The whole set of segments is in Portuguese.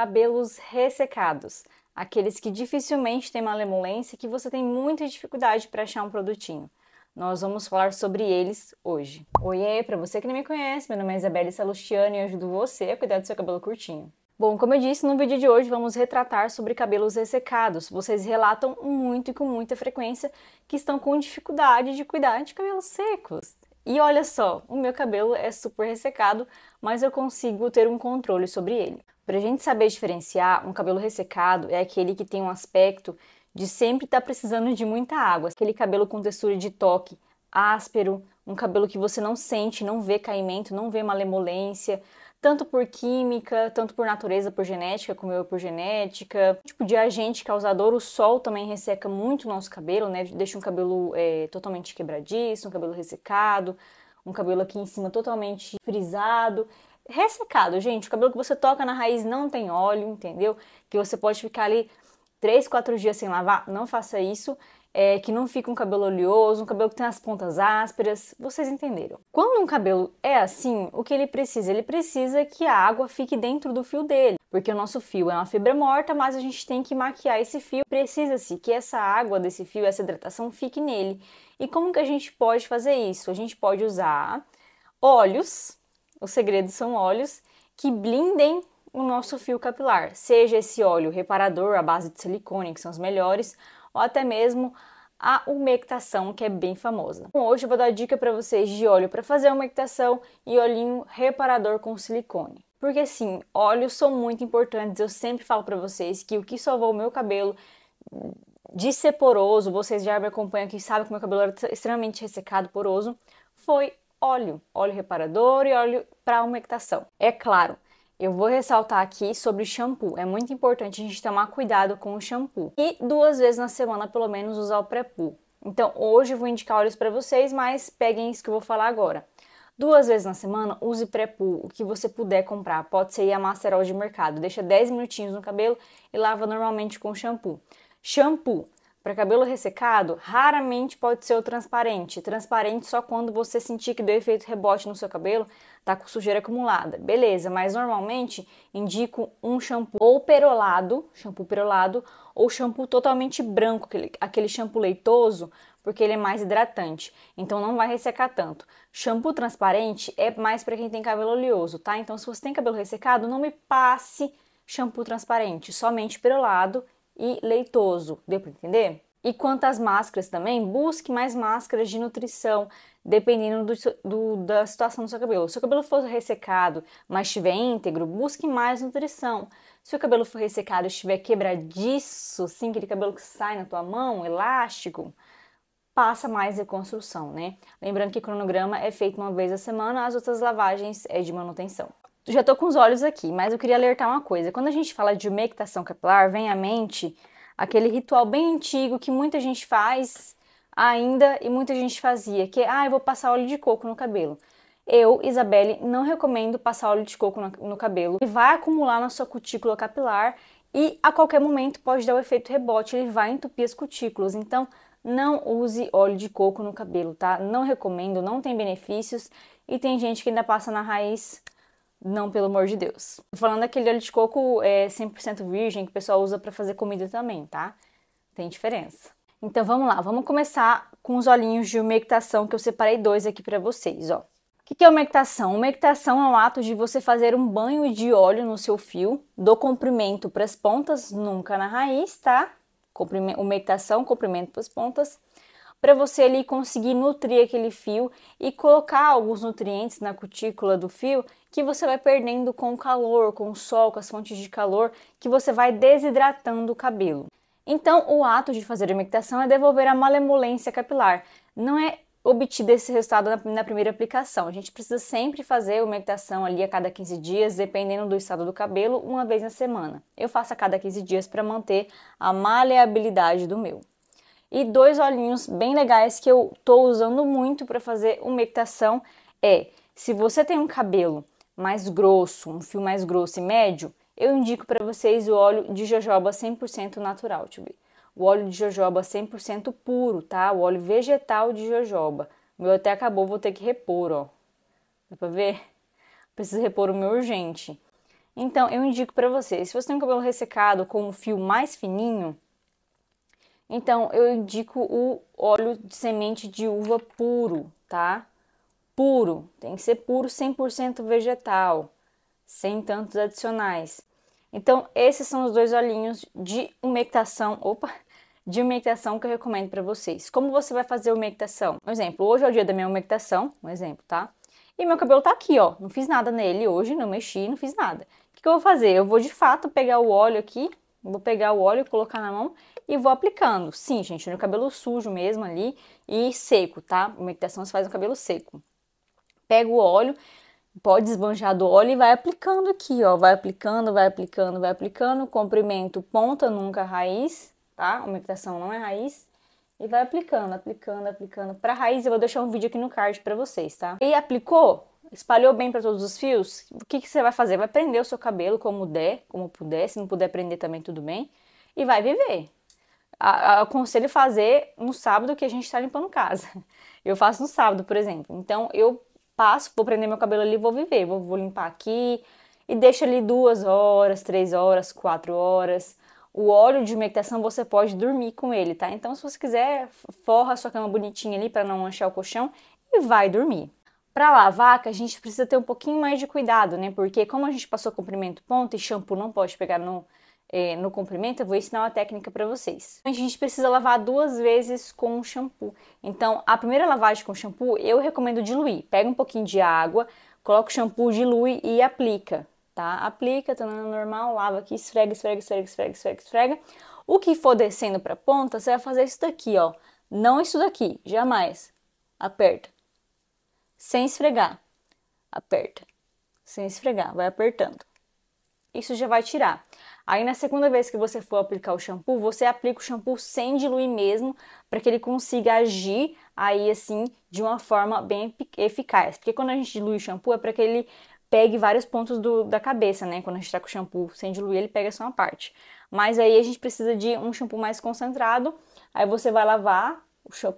cabelos ressecados, aqueles que dificilmente têm malemolência e que você tem muita dificuldade para achar um produtinho. Nós vamos falar sobre eles hoje. Oiê, para você que não me conhece, meu nome é Isabelle Salustiano e eu ajudo você a cuidar do seu cabelo curtinho. Bom, como eu disse, no vídeo de hoje vamos retratar sobre cabelos ressecados. Vocês relatam muito e com muita frequência que estão com dificuldade de cuidar de cabelos secos. E olha só, o meu cabelo é super ressecado, mas eu consigo ter um controle sobre ele. Para a gente saber diferenciar, um cabelo ressecado é aquele que tem um aspecto de sempre estar tá precisando de muita água, aquele cabelo com textura de toque áspero, um cabelo que você não sente, não vê caimento, não vê malemolência, tanto por química, tanto por natureza, por genética, como eu por genética. O tipo de agente causador, o sol também resseca muito o nosso cabelo, né? Deixa um cabelo é, totalmente quebradiço, um cabelo ressecado, um cabelo aqui em cima totalmente frisado ressecado, gente. O cabelo que você toca na raiz não tem óleo, entendeu? Que você pode ficar ali 3, 4 dias sem lavar, não faça isso. É, que não fica um cabelo oleoso, um cabelo que tem as pontas ásperas, vocês entenderam. Quando um cabelo é assim, o que ele precisa? Ele precisa que a água fique dentro do fio dele, porque o nosso fio é uma fibra morta, mas a gente tem que maquiar esse fio. Precisa-se que essa água desse fio, essa hidratação fique nele. E como que a gente pode fazer isso? A gente pode usar óleos os segredos são óleos que blindem o nosso fio capilar, seja esse óleo reparador à base de silicone, que são os melhores, ou até mesmo a umectação, que é bem famosa. Bom, hoje eu vou dar dica para vocês de óleo para fazer umectação e olhinho reparador com silicone. Porque sim, óleos são muito importantes. Eu sempre falo para vocês que o que salvou o meu cabelo de ser poroso, vocês já me acompanham aqui, sabem que meu cabelo era extremamente ressecado, poroso, foi óleo, óleo reparador e óleo para umectação. É claro, eu vou ressaltar aqui sobre shampoo. É muito importante a gente tomar cuidado com o shampoo e duas vezes na semana pelo menos usar o pré-poo. Então, hoje eu vou indicar óleos para vocês, mas peguem isso que eu vou falar agora. Duas vezes na semana, use pré-poo, o que você puder comprar. Pode ser a Masterol de mercado. Deixa 10 minutinhos no cabelo e lava normalmente com shampoo. Shampoo para cabelo ressecado, raramente pode ser o transparente. Transparente só quando você sentir que deu efeito rebote no seu cabelo, tá com sujeira acumulada. Beleza, mas normalmente indico um shampoo ou perolado, shampoo perolado, ou shampoo totalmente branco, aquele, aquele shampoo leitoso, porque ele é mais hidratante, então não vai ressecar tanto. Shampoo transparente é mais para quem tem cabelo oleoso, tá? Então se você tem cabelo ressecado, não me passe shampoo transparente, somente perolado e leitoso. Deu para entender? E quanto às máscaras também, busque mais máscaras de nutrição, dependendo do, do, da situação do seu cabelo. Se o cabelo for ressecado, mas estiver íntegro, busque mais nutrição. Se o cabelo for ressecado e estiver quebradiço, assim, aquele cabelo que sai na tua mão, elástico, passa mais reconstrução, né? Lembrando que o cronograma é feito uma vez a semana, as outras lavagens é de manutenção já estou com os olhos aqui, mas eu queria alertar uma coisa. Quando a gente fala de umectação capilar, vem à mente aquele ritual bem antigo que muita gente faz ainda e muita gente fazia, que é, ah, eu vou passar óleo de coco no cabelo. Eu, Isabelle, não recomendo passar óleo de coco no, no cabelo. Ele vai acumular na sua cutícula capilar e a qualquer momento pode dar o efeito rebote, ele vai entupir as cutículas. Então, não use óleo de coco no cabelo, tá? Não recomendo, não tem benefícios e tem gente que ainda passa na raiz não, pelo amor de Deus. Tô falando daquele óleo de coco é, 100% virgem que o pessoal usa para fazer comida também, tá? Tem diferença. Então vamos lá, vamos começar com os olhinhos de umectação que eu separei dois aqui para vocês, ó. O que é umectação? Umectação é o ato de você fazer um banho de óleo no seu fio, do comprimento para as pontas, nunca na raiz, tá? Comprime umectação, comprimento para as pontas, para você ali conseguir nutrir aquele fio e colocar alguns nutrientes na cutícula do fio que você vai perdendo com o calor, com o sol, com as fontes de calor, que você vai desidratando o cabelo. Então, o ato de fazer a humectação é devolver a malemolência capilar. Não é obtido esse resultado na, na primeira aplicação. A gente precisa sempre fazer umectação ali a cada 15 dias, dependendo do estado do cabelo, uma vez na semana. Eu faço a cada 15 dias para manter a maleabilidade do meu. E dois olhinhos bem legais que eu tô usando muito para fazer meditação é, se você tem um cabelo mais grosso, um fio mais grosso e médio, eu indico para vocês o óleo de jojoba 100% natural, tube. O óleo de jojoba 100% puro, tá? O óleo vegetal de jojoba. O meu até acabou, vou ter que repor, ó. Dá pra ver? Preciso repor o meu urgente. Então, eu indico para vocês, se você tem um cabelo ressecado com um fio mais fininho, então, eu indico o óleo de semente de uva puro, tá? Puro, tem que ser puro 100% vegetal, sem tantos adicionais. Então, esses são os dois olhinhos de umectação, opa, de umectação que eu recomendo para vocês. Como você vai fazer umectação? Um exemplo, hoje é o dia da minha umectação, um exemplo, tá? E meu cabelo tá aqui, ó, não fiz nada nele hoje, não mexi, não fiz nada. O que, que eu vou fazer? Eu vou de fato pegar o óleo aqui, vou pegar o óleo, colocar na mão e vou aplicando. Sim, gente, no cabelo sujo mesmo ali e seco, tá? A meditação se faz no cabelo seco. Pega o óleo, pode esbanjar do óleo e vai aplicando aqui, ó. Vai aplicando, vai aplicando, vai aplicando. Comprimento ponta, nunca raiz, tá? A meditação não é raiz, e vai aplicando, aplicando, aplicando para raiz. Eu vou deixar um vídeo aqui no card para vocês, tá? E aplicou, espalhou bem para todos os fios. O que, que você vai fazer? Vai prender o seu cabelo como der, como puder. Se não puder prender também, tudo bem. E vai viver aconselho fazer no sábado que a gente está limpando casa. Eu faço no sábado, por exemplo. Então eu passo, vou prender meu cabelo ali, vou viver, vou, vou limpar aqui e deixa ali duas horas, três horas, quatro horas. O óleo de umectação você pode dormir com ele, tá? Então, se você quiser, forra a sua cama bonitinha ali para não manchar o colchão e vai dormir. Para lavar, que a gente precisa ter um pouquinho mais de cuidado, né? Porque como a gente passou comprimento ponto e shampoo não pode pegar no, é, no comprimento, eu vou ensinar uma técnica para vocês. A gente precisa lavar duas vezes com o shampoo. Então, a primeira lavagem com shampoo, eu recomendo diluir. Pega um pouquinho de água, coloca o shampoo, dilui e aplica, tá? Aplica, tornando tá normal, lava aqui, esfrega, esfrega, esfrega, esfrega, esfrega, esfrega. O que for descendo pra ponta, você vai fazer isso daqui, ó. Não isso daqui, jamais. Aperta. Sem esfregar. Aperta. Sem esfregar, vai apertando. Isso já vai tirar. Aí na segunda vez que você for aplicar o shampoo, você aplica o shampoo sem diluir mesmo, para que ele consiga agir aí assim de uma forma bem eficaz. Porque quando a gente dilui o shampoo é para que ele pegue vários pontos do, da cabeça, né? Quando a gente tá com o shampoo sem diluir, ele pega só uma parte. Mas aí a gente precisa de um shampoo mais concentrado. Aí você vai lavar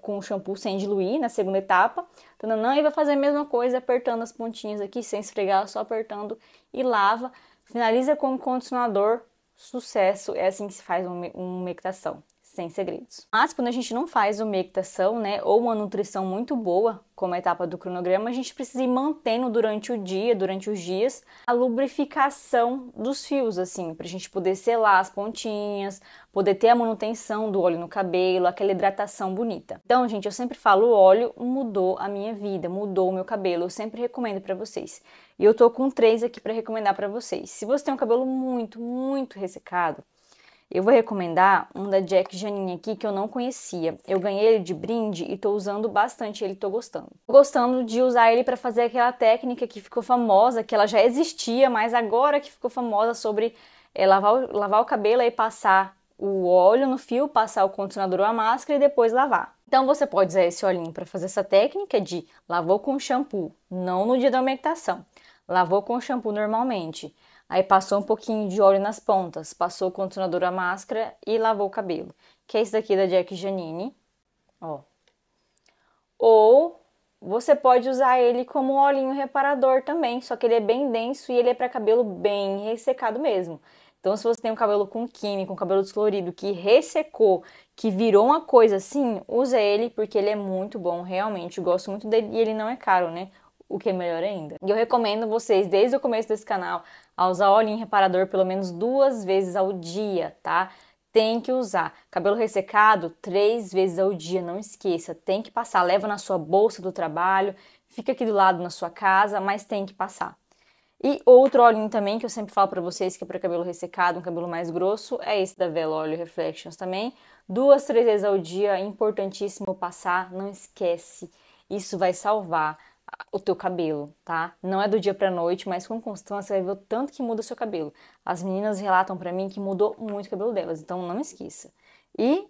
com o shampoo sem diluir na segunda etapa. e vai fazer a mesma coisa apertando as pontinhas aqui, sem esfregar, só apertando e lava. Finaliza com o condicionador Sucesso é assim que se faz uma meditação sem segredos. Mas quando a gente não faz uma equitação, né, ou uma nutrição muito boa, como a etapa do cronograma, a gente precisa ir mantendo durante o dia, durante os dias, a lubrificação dos fios, assim, pra gente poder selar as pontinhas, poder ter a manutenção do óleo no cabelo, aquela hidratação bonita. Então, gente, eu sempre falo, o óleo mudou a minha vida, mudou o meu cabelo, eu sempre recomendo para vocês. E eu tô com três aqui para recomendar para vocês. Se você tem um cabelo muito, muito ressecado, eu vou recomendar um da Jack Janine aqui que eu não conhecia. Eu ganhei ele de brinde e tô usando bastante ele, tô gostando. Tô gostando de usar ele para fazer aquela técnica que ficou famosa, que ela já existia, mas agora que ficou famosa sobre é, lavar, lavar o cabelo e passar o óleo no fio, passar o condicionador ou a máscara e depois lavar. Então você pode usar esse olhinho para fazer essa técnica de lavou com shampoo, não no dia da umectação. Lavou com shampoo normalmente. Aí passou um pouquinho de óleo nas pontas, passou o condicionador à máscara e lavou o cabelo. Que é esse daqui da Jack Janine, ó. Ou você pode usar ele como olhinho reparador também, só que ele é bem denso e ele é para cabelo bem ressecado mesmo. Então, se você tem um cabelo com químico, um cabelo descolorido que ressecou, que virou uma coisa assim, usa ele porque ele é muito bom, realmente. Eu gosto muito dele e ele não é caro, né? o que é melhor ainda. E eu recomendo vocês, desde o começo desse canal, a usar óleo em reparador pelo menos duas vezes ao dia, tá? Tem que usar. Cabelo ressecado três vezes ao dia, não esqueça. Tem que passar. Leva na sua bolsa do trabalho, fica aqui do lado na sua casa, mas tem que passar. E outro óleo também que eu sempre falo para vocês que é para cabelo ressecado, um cabelo mais grosso, é esse da Vela Oil Reflections também. Duas, três vezes ao dia, importantíssimo passar, não esquece. Isso vai salvar o teu cabelo, tá? Não é do dia para noite, mas com constância vai ver o tanto que muda o seu cabelo. As meninas relatam para mim que mudou muito o cabelo delas, então não esqueça. E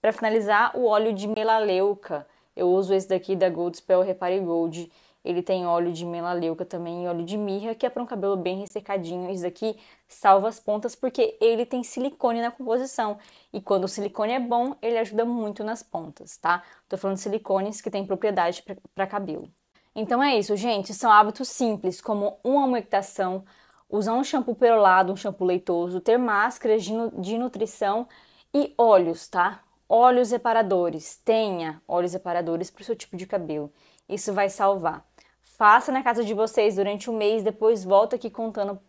para finalizar, o óleo de melaleuca. Eu uso esse daqui da Gold Spell Repare Gold. Ele tem óleo de melaleuca também e óleo de mirra, que é para um cabelo bem ressecadinho. Isso daqui salva as pontas porque ele tem silicone na composição. E quando o silicone é bom, ele ajuda muito nas pontas, tá? Tô falando de silicones que têm propriedade para cabelo. Então é isso, gente. São hábitos simples, como uma umectação, usar um shampoo perolado, um shampoo leitoso, ter máscaras de, de nutrição e óleos, tá? Óleos reparadores. Tenha óleos reparadores para o seu tipo de cabelo. Isso vai salvar. Faça na casa de vocês durante o um mês, depois volta aqui contando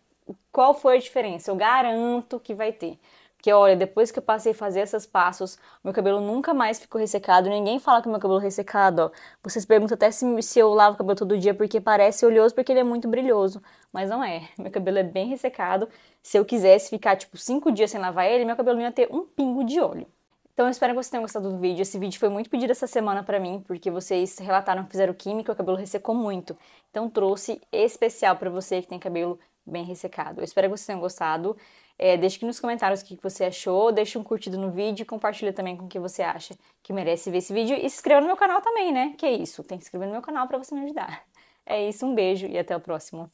qual foi a diferença. Eu garanto que vai ter. Porque olha, depois que eu passei a fazer esses passos, meu cabelo nunca mais ficou ressecado. Ninguém fala que meu cabelo é ressecado, ó. Vocês perguntam até se, se eu lavo o cabelo todo dia porque parece oleoso, porque ele é muito brilhoso. Mas não é. Meu cabelo é bem ressecado. Se eu quisesse ficar, tipo, cinco dias sem lavar ele, meu cabelo não ia ter um pingo de óleo. Então eu espero que vocês tenham gostado do vídeo. Esse vídeo foi muito pedido essa semana para mim, porque vocês relataram que fizeram química e o cabelo ressecou muito. Então trouxe especial para você que tem cabelo bem ressecado. Eu espero que vocês tenham gostado. É, deixe aqui nos comentários o que você achou, deixa um curtido no vídeo e compartilha também com o que você acha que merece ver esse vídeo. E se inscreva no meu canal também, né? Que é isso, tem que se inscrever no meu canal para você me ajudar. É isso, um beijo e até o próximo.